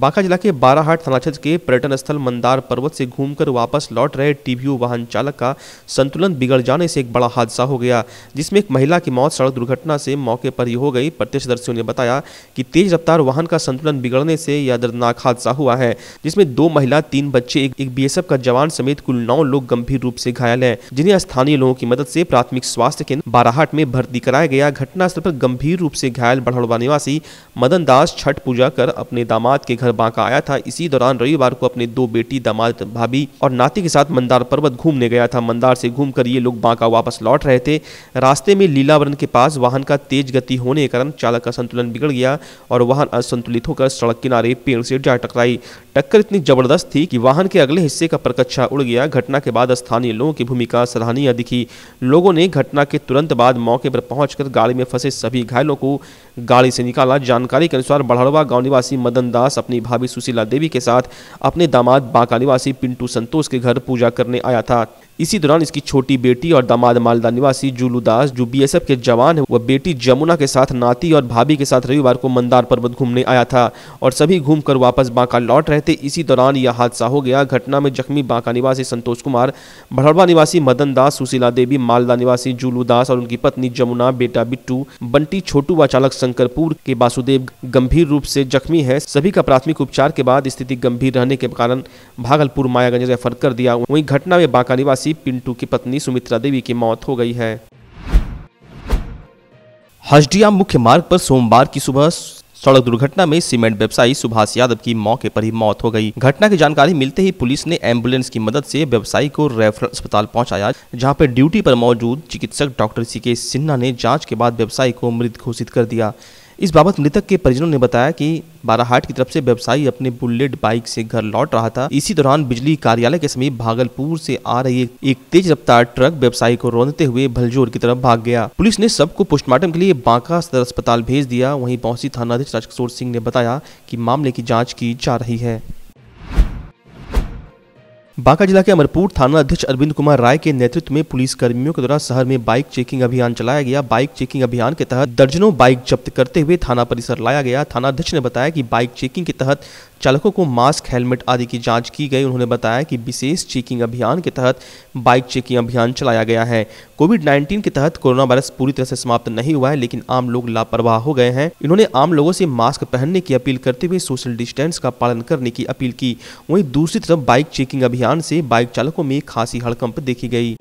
बांका जिला के बाराहाट थाना क्षेत्र के पर्यटन स्थल मंदार पर्वत से घूमकर वापस लौट रहे टीबीयू वाहन चालक का संतुलन बिगड़ जाने से एक बड़ा हादसा हो गया जिसमें एक महिला की मौत सड़क दुर्घटना से मौके पर ही हो गई प्रत्यक्षदर्शियों ने बताया कि तेज रफ्तार वाहन का संतुलन बिगड़ने से यह दर्दनाक हादसा हुआ है जिसमें दो महिला तीन बच्चे एक, बी का जवान समेत कुल नौ लोग गंभीर रूप से घायल है जिन्हें स्थानीय लोगों की मदद से प्राथमिक स्वास्थ्य केंद्र बाराहाट में भर्ती कराया गया घटनास्थल पर गंभीर रूप से घायल बढ़ोड़वा निवासी मदन दास छठ पूजा कर अपने दामाद के घर घर बांका आया था इसी दौरान रविवार को अपने दो बेटी दामाद भाभी और नाती के साथ मंदार पर्वत घूमने गया था मंदार से घूम ये लोग बांका वापस लौट रहे थे रास्ते में लीलावरण के पास वाहन का तेज गति होने के कारण चालक का संतुलन बिगड़ गया और वाहन असंतुलित होकर सड़क किनारे पेड़ से जा टकराई टक्कर इतनी जबरदस्त थी कि वाहन के अगले हिस्से का प्रकच्छा उड़ गया घटना के बाद स्थानीय लोगों की भूमिका सराहनीय दिखी लोगों ने घटना के तुरंत बाद मौके पर पहुंचकर गाड़ी में फंसे सभी घायलों को गाड़ी से निकाला जानकारी के अनुसार बढ़ड़वा गांव निवासी मदन दास अपनी अपनी भाभी सुशीला देवी के साथ अपने दामाद बांका निवासी पिंटू संतोष के घर पूजा करने आया था इसी दौरान इसकी छोटी बेटी और दामाद मालदा निवासी जुलू दास जो बी के जवान है वह बेटी जमुना के साथ नाती और भाभी के साथ रविवार को मंदार पर्वत घूमने आया था और सभी घूम वापस बांका लौट रहे थे इसी दौरान यह हादसा हो गया घटना में जख्मी बांका निवासी संतोष कुमार भड़वा निवासी मदन दास सुशीला देवी मालदा निवासी जुलू दास और उनकी पत्नी जमुना बेटा बिट्टू बंटी छोटू व चालक शंकरपुर के वासुदेव गंभीर रूप से जख्मी है सभी का प्राथमिक उपचार के बाद स्थिति गंभीर रहने के कारण भागलपुर मायागंज रेफर कर दिया वहीं घटना में बांका निवासी निवासी पिंटू की पत्नी सुमित्रा देवी की मौत हो गई है हजडिया मुख्य मार्ग पर सोमवार की सुबह सड़क दुर्घटना में सीमेंट व्यवसायी सुभाष यादव की मौके पर ही मौत हो गई घटना की जानकारी मिलते ही पुलिस ने एम्बुलेंस की मदद से व्यवसायी को रेफरल अस्पताल पहुंचाया जहां पर ड्यूटी पर मौजूद चिकित्सक डॉक्टर सी के सिन्हा ने जांच के बाद व्यवसायी को मृत घोषित कर दिया इस बाबत मृतक के परिजनों ने बताया कि बाराहाट की तरफ से व्यवसायी अपने बुलेट बाइक से घर लौट रहा था इसी दौरान बिजली कार्यालय के समीप भागलपुर से आ रही एक तेज रफ्तार ट्रक व्यवसायी को रोनते हुए भलजोर की तरफ भाग गया पुलिस ने सबको पोस्टमार्टम के लिए बांका सदर अस्पताल भेज दिया वहीं पहुंची थानाध्यक्ष राजकिशोर सिंह ने बताया कि मामले की जाँच की जा रही है बांका जिला के अमरपुर थाना अध्यक्ष अरविंद कुमार राय के नेतृत्व में पुलिस कर्मियों के द्वारा शहर में बाइक चेकिंग अभियान चलाया गया बाइक चेकिंग अभियान के तहत दर्जनों बाइक जब्त करते हुए थाना परिसर लाया गया थाना अध्यक्ष ने बताया कि बाइक चेकिंग के तहत चालकों को मास्क हेलमेट आदि की जांच की गई उन्होंने बताया कि विशेष चेकिंग अभियान के तहत बाइक चेकिंग अभियान चलाया गया है कोविड 19 के तहत कोरोना वायरस पूरी तरह से समाप्त नहीं हुआ है लेकिन आम लोग लापरवाह हो गए हैं इन्होंने आम लोगों से मास्क पहनने की अपील करते हुए सोशल डिस्टेंस का पालन करने की अपील की वहीं दूसरी तरफ बाइक चेकिंग अभियान से बाइक चालकों में खासी हड़कंप देखी गई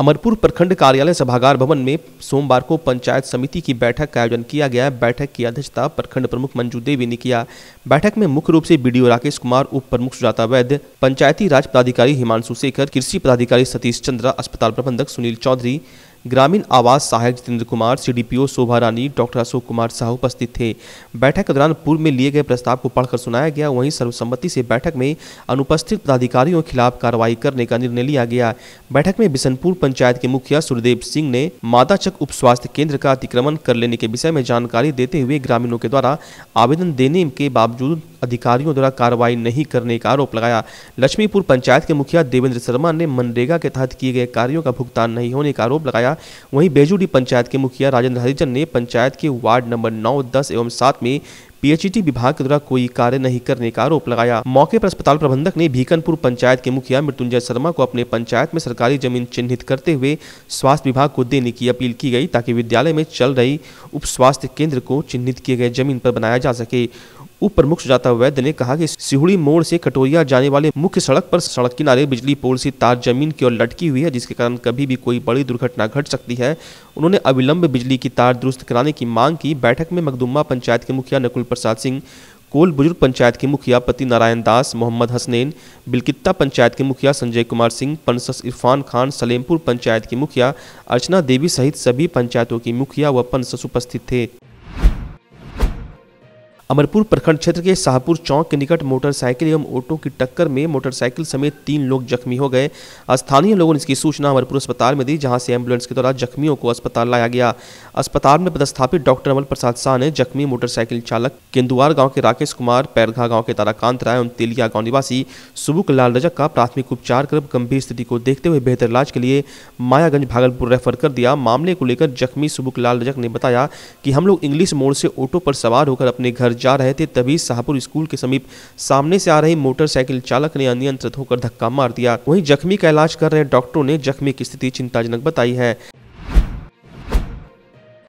अमरपुर प्रखंड कार्यालय सभागार भवन में सोमवार को पंचायत समिति की बैठक का आयोजन किया गया बैठक की अध्यक्षता प्रखंड प्रमुख मंजू देवी ने किया बैठक में मुख्य रूप से बीडीओ राकेश कुमार उप प्रमुख सुजाता वैद्य पंचायती राज पदाधिकारी हिमांशु शेखर कृषि पदाधिकारी सतीश चंद्रा अस्पताल प्रबंधक सुनील चौधरी ग्रामीण आवास सहायक जितेंद्र कुमार सीडीपीओ शोभा रानी डॉक्टर अशोक कुमार साहू उपस्थित थे बैठक के दौरान पूर्व में लिए गए प्रस्ताव को पढ़कर सुनाया गया वहीं सर्वसम्मति से बैठक में अनुपस्थित पदाधिकारियों के खिलाफ कार्रवाई करने का निर्णय लिया गया बैठक में बिशनपुर पंचायत के मुखिया सुरदेव सिंह ने मादाचक उप स्वास्थ्य केंद्र का अतिक्रमण कर लेने के विषय में जानकारी देते हुए ग्रामीणों के द्वारा आवेदन देने के बावजूद अधिकारियों द्वारा कार्रवाई नहीं करने का आरोप लगाया लक्ष्मीपुर पंचायत के मुखिया देवेंद्र शर्मा ने मनरेगा के तहत किए गए कार्यों का भुगतान नहीं होने का आरोप लगाया वहीं बेजूडी पंचायत के मुखिया राजेंद्र हरिजन ने पंचायत के वार्ड नंबर नौ दस एवं सात में पीएचईटी विभाग के द्वारा कोई कार्य नहीं करने का आरोप लगाया मौके पर अस्पताल प्रबंधक ने भीकनपुर पंचायत के मुखिया मृत्युंजय शर्मा को अपने पंचायत में सरकारी जमीन चिन्हित करते हुए स्वास्थ्य विभाग को देने की अपील की गई ताकि विद्यालय में चल रही उप स्वास्थ्य केंद्र को चिन्हित किए गए जमीन पर बनाया जा सके उप प्रमुख सुजाता वैद्य ने कहा कि सिहुड़ी मोड़ से कटोरिया जाने वाले मुख्य सड़क पर सड़क किनारे बिजली पोल से तार जमीन की ओर लटकी हुई है जिसके कारण कभी भी कोई बड़ी दुर्घटना घट सकती है उन्होंने अविलंब बिजली की तार दुरुस्त कराने की मांग की बैठक में मकदुम्मा पंचायत के मुखिया नकुल प्रसाद सिंह कोल बुजुर्ग पंचायत के मुखिया पति नारायण दास मोहम्मद हसनैन बिलकित्ता पंचायत के मुखिया संजय कुमार सिंह पनसस इरफान खान सलेमपुर पंचायत के मुखिया अर्चना देवी सहित सभी पंचायतों के मुखिया व पनसस उपस्थित थे अमरपुर प्रखंड क्षेत्र के शाहपुर चौक के निकट मोटरसाइकिल एवं ऑटो की टक्कर में मोटरसाइकिल समेत तीन लोग जख्मी हो गए स्थानीय लोगों ने इसकी सूचना अमरपुर अस्पताल में दी जहां से एम्बुलेंस के द्वारा जख्मियों को अस्पताल लाया गया अस्पताल में पदस्थापित डॉक्टर अमल प्रसाद शाह ने जख्मी मोटरसाइकिल चालक केन्दुआर गाँव के राकेश कुमार पैरघा गाँव के ताराकांत राय एवं तेलिया गाँव निवासी सुबुक लाल रजक का प्राथमिक उपचार कर गंभीर स्थिति को देखते हुए बेहतर इलाज के लिए मायागंज भागलपुर रेफर कर दिया मामले को लेकर जख्मी सुबुक लाल रजक ने बताया कि हम लोग इंग्लिश मोड़ से ऑटो पर सवार होकर अपने घर जा रहे थे तभी शाहपुर स्कूल के समीप सामने से आ रही मोटरसाइकिल चालक ने अनियंत्रित होकर धक्का मार दिया वहीं जख्मी का इलाज कर रहे डॉक्टरों ने जख्मी की स्थिति चिंताजनक बताई है